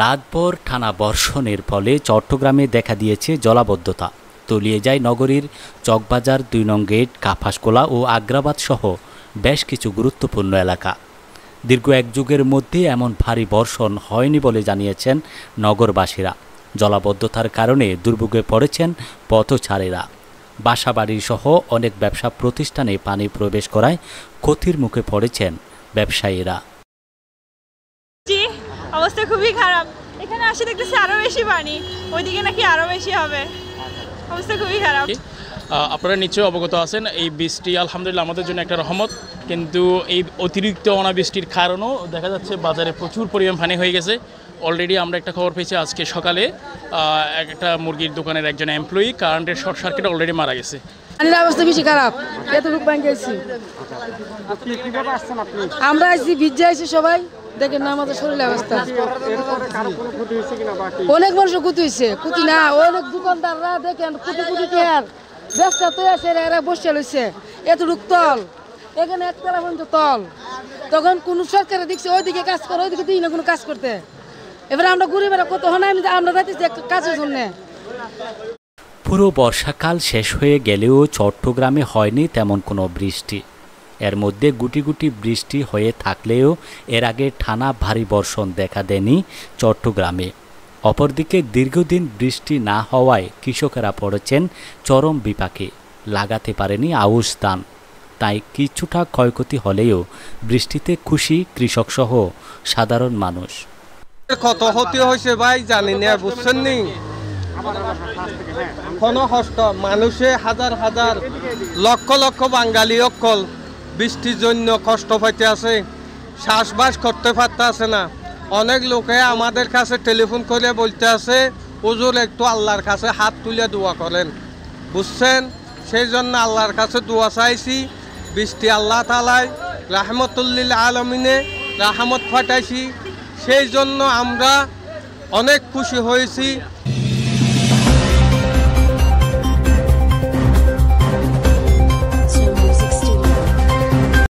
রাতভর থানা বর্ষণের ফলে চট্টগ্রামে দেখা দিয়েছে জলাবদ্ধতা তলিয়ে যায় নগরীর চকবাজার দুই নং গেট কাফাসকোলা ও আগ্রাবাদ সহ বেশ কিছু গুরুত্বপূর্ণ এলাকা দীর্ঘ এক যুগের মধ্যে এমন ভারী বর্ষণ হয়নি বলে জানিয়েছেন নগরবাসীরা জলাবদ্ধতার কারণে দুর্ভোগে পড়েছেন পথছাড়েরা বাসাবাড়ি সহ অনেক ব্যবসা প্রতিষ্ঠানে পানি প্রবেশ করায় ক্ষতির মুখে পড়েছেন ব্যবসায়ীরা অবস্থা খুবই খারাপ এখানে আসে দেখতেছি আরো বেশি পানি ওইদিকে নাকি আরো বেশি হবে অবস্থা খুবই খারাপ আপনারা নিশ্চয়ই অবগত আছেন এই বৃষ্টি আলহামদুলিল্লাহ আমাদের জন্য একটা রহমত কিন্তু এই অতিরিক্ত অনাবৃষ্টির কারণেও দেখা যাচ্ছে বাজারে প্রচুর পরিমাণ পানি হয়ে গেছে অলরেডি আমরা একটা খবর পেয়েছি আজকে সকালে একটা মুরগির দোকানের একজন এমপ্লয়ি কারেন্টের শর্ট সার্কিট অলরেডি মারা গেছে অবস্থা বেশি খারাপ আমরা সবাই দেখেন আমাদের শরীরের অবস্থা অনেক না অনেক দেখেন তল এখানে পর্যন্ত তল তখন কোন সরকারে দেখছে ওইদিকে কাজ করে ওইদিকে দিই না কোনো কাজ করতে এবার আমরা ঘুরে বেড়া কত হন আমরা যাইতেছি কাজের জন্যে পুরো বর্ষাকাল শেষ হয়ে গেলেও চট্টগ্রামে হয়নি তেমন কোনো বৃষ্টি এর মধ্যে গুটি গুটি বৃষ্টি হয়ে থাকলেও এর আগে ঠানা ভারী বর্ষণ দেখা দেয়নি চট্টগ্রামে অপরদিকে দীর্ঘদিন বৃষ্টি না হওয়ায় কৃষকেরা পড়েছেন চরম বিপাকে লাগাতে পারেনি আউশ দান তাই কিছুটা ক্ষয়ক্ষতি হলেও বৃষ্টিতে খুশি কৃষকসহ সাধারণ মানুষ কত ক্ষতি হয়েছে ভাই জানি না বুঝছেন নি হস্ত হ্যাঁ। মানুষে হাজার হাজার লক্ষ লক্ষ বাঙালি অকল বৃষ্টির জন্য কষ্ট পাইতে আছে শ্বাসবাস করতে পারতে আছে না অনেক লোকে আমাদের কাছে টেলিফোন করে বলতে আছে উজুর একটু আল্লাহর কাছে হাত তুলে দোয়া করেন বুঝছেন সেই জন্য আল্লাহর কাছে দোয়া চাইছি বৃষ্টি আল্লাহ তালায় রাহমতুল্লিল আলমিনে রাহমত ফাটাইছি সেই জন্য আমরা অনেক খুশি হয়েছি